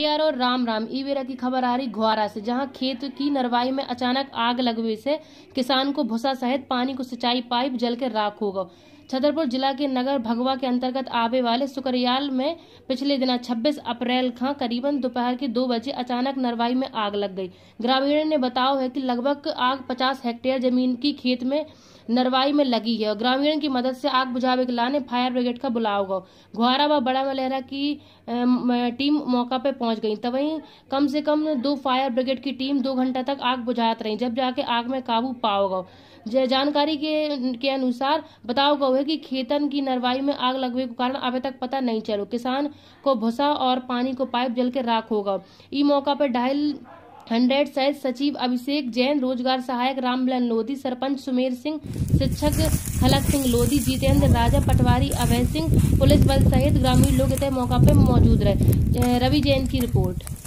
यार और राम राम ईवेरा की खबर आ रही घुआरा से जहां खेत की नरवाई में अचानक आग लगने से किसान को भूसा सहित पानी को सिंचाई पाइप जल के राख होगा छतरपुर जिला के नगर भगवा के अंतर्गत आबे वाले सुकरियाल में पिछले दिन 26 अप्रैल का करीबन दोपहर के दो बजे अचानक नरवाई में आग लग गई ग्रामीणों ने बताओ है कि लगभग आग 50 हेक्टेयर जमीन की खेत में नरवाई में लगी है और ग्रामीण की मदद से आग बुझावे के लाने फायर ब्रिगेड का बुलाव गो घुआरा व बड़ा मलहरा की टीम मौका पे पहुंच गई तवहीं कम से कम दो फायर ब्रिगेड की टीम दो घंटा तक आग बुझात रही जब जाके आग में काबू पाओ जानकारी के, के अनुसार बताओ गो लोहे की खेतन की नरवाई में आग लगने के कारण अभी तक पता नहीं चलो किसान को भूसा और पानी को पाइप जल के राख होगा ई मौका पर ढाई हंड्रेड सहित सचिव अभिषेक जैन रोजगार सहायक रामबिलन लोधी सरपंच सुमेर सिंह शिक्षक खलक सिंह लोधी जितेंद्र राजा पटवारी अभय सिंह पुलिस बल सहित ग्रामीण लोग इतने मौका पर मौजूद रहे रवि जैन की रिपोर्ट